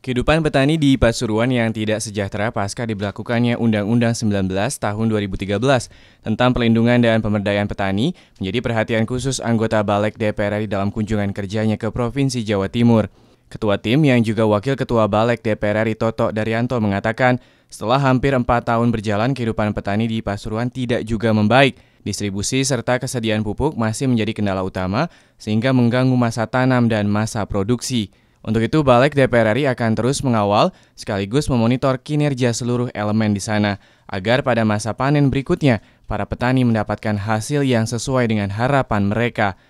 Kehidupan petani di Pasuruan yang tidak sejahtera pasca diberlakukannya Undang-Undang 19 Tahun 2013 tentang Pelindungan dan Pemberdayaan Petani menjadi perhatian khusus anggota Balek DPR RI dalam kunjungan kerjanya ke Provinsi Jawa Timur. Ketua tim yang juga Wakil Ketua Balek DPR RI Toto Daryanto mengatakan, setelah hampir empat tahun berjalan, kehidupan petani di Pasuruan tidak juga membaik. Distribusi serta kesediaan pupuk masih menjadi kendala utama, sehingga mengganggu masa tanam dan masa produksi. Untuk itu, Balik DPR RI akan terus mengawal sekaligus memonitor kinerja seluruh elemen di sana, agar pada masa panen berikutnya, para petani mendapatkan hasil yang sesuai dengan harapan mereka.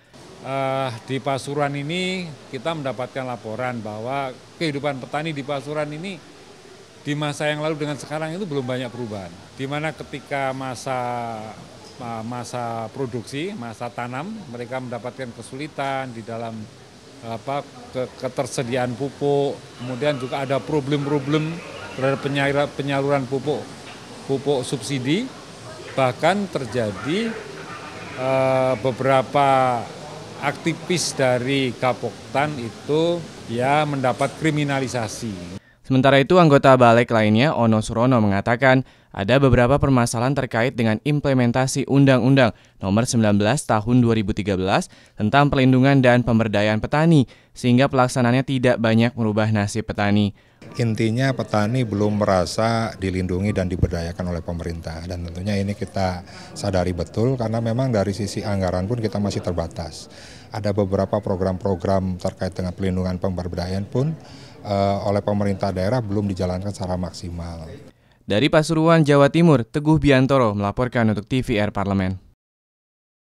Uh, di Pasuruan ini kita mendapatkan laporan bahwa kehidupan petani di Pasuruan ini di masa yang lalu dengan sekarang itu belum banyak perubahan. Di mana ketika masa masa produksi, masa tanam, mereka mendapatkan kesulitan di dalam apa ketersediaan pupuk, kemudian juga ada problem-problem terhadap penyaluran, pupuk pupuk subsidi, bahkan terjadi e, beberapa aktivis dari Kapoktan itu ya mendapat kriminalisasi. Sementara itu, anggota balik lainnya, Ono Surono, mengatakan ada beberapa permasalahan terkait dengan implementasi Undang-Undang Nomor 19 Tahun 2013 tentang Perlindungan dan Pemberdayaan Petani, sehingga pelaksanaannya tidak banyak merubah nasib petani. Intinya petani belum merasa dilindungi dan diberdayakan oleh pemerintah dan tentunya ini kita sadari betul karena memang dari sisi anggaran pun kita masih terbatas. Ada beberapa program-program terkait dengan pelindungan pemberdayaan pun uh, oleh pemerintah daerah belum dijalankan secara maksimal. Dari Pasuruan, Jawa Timur, Teguh Biantoro melaporkan untuk TVR Parlemen.